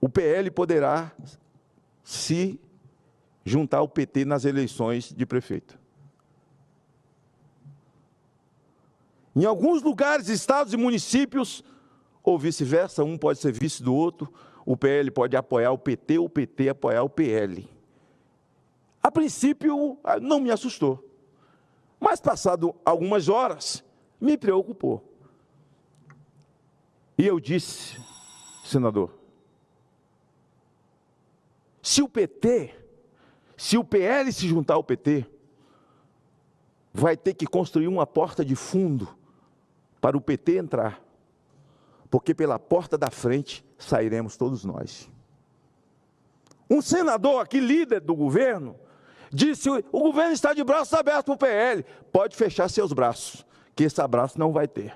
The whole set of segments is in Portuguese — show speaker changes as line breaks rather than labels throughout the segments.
o PL poderá se juntar ao PT nas eleições de prefeito. Em alguns lugares, estados e municípios, ou vice-versa, um pode ser vice do outro, o PL pode apoiar o PT, o PT apoiar o PL. A princípio, ah, não me assustou. Mas, passado algumas horas, me preocupou. E eu disse, senador, se o PT, se o PL se juntar ao PT, vai ter que construir uma porta de fundo para o PT entrar, porque pela porta da frente sairemos todos nós. Um senador aqui, líder do governo, disse: o governo está de braços abertos para o PL, pode fechar seus braços, que esse abraço não vai ter.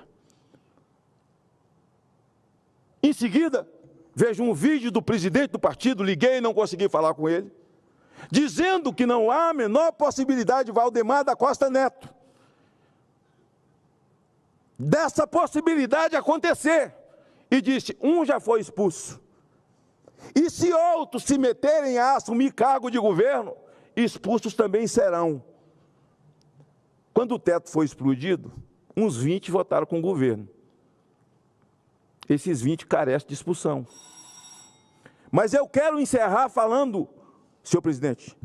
Em seguida, vejo um vídeo do presidente do partido, liguei e não consegui falar com ele, dizendo que não há a menor possibilidade de Valdemar da Costa Neto. Dessa possibilidade acontecer. E disse: um já foi expulso. E se outros se meterem a assumir cargo de governo, expulsos também serão. Quando o teto foi explodido, uns 20 votaram com o governo esses 20 carecem de expulsão. Mas eu quero encerrar falando, senhor presidente,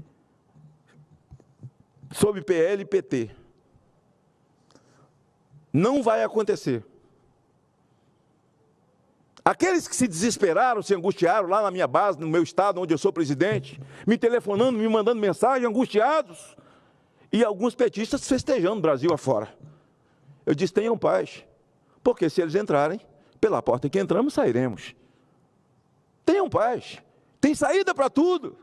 sobre PL e PT. Não vai acontecer. Aqueles que se desesperaram, se angustiaram lá na minha base, no meu estado, onde eu sou presidente, me telefonando, me mandando mensagem, angustiados, e alguns petistas festejando o Brasil afora. Eu disse: tenham paz, porque se eles entrarem, pela porta que entramos, sairemos. Tenham paz. Tem saída para tudo.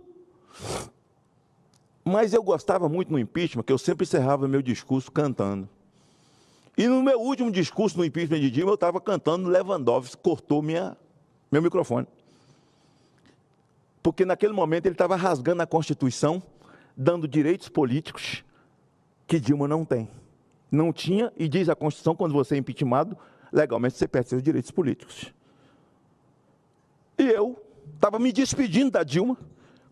Mas eu gostava muito no impeachment, que eu sempre encerrava meu discurso cantando. E no meu último discurso no impeachment de Dilma, eu estava cantando, Lewandowski cortou minha, meu microfone. Porque naquele momento ele estava rasgando a Constituição, dando direitos políticos que Dilma não tem. Não tinha, e diz a Constituição, quando você é impeachmentado, legalmente você perde seus direitos políticos. E eu estava me despedindo da Dilma,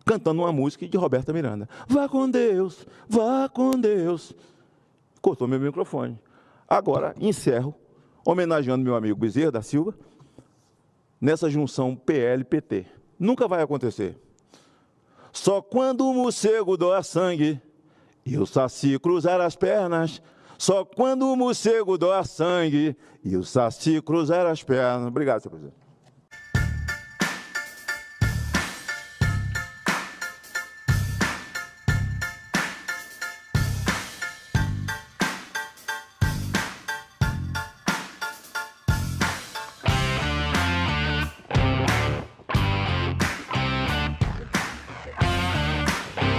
cantando uma música de Roberta Miranda. Vá com Deus, vá com Deus. Cortou meu microfone. Agora encerro homenageando meu amigo Bezerra da Silva nessa junção PL-PT. Nunca vai acontecer. Só quando o morcego doa sangue e o saci cruzar as pernas, só quando o morcego doar sangue e o saci cruzar as pernas. Obrigado, senhor presidente.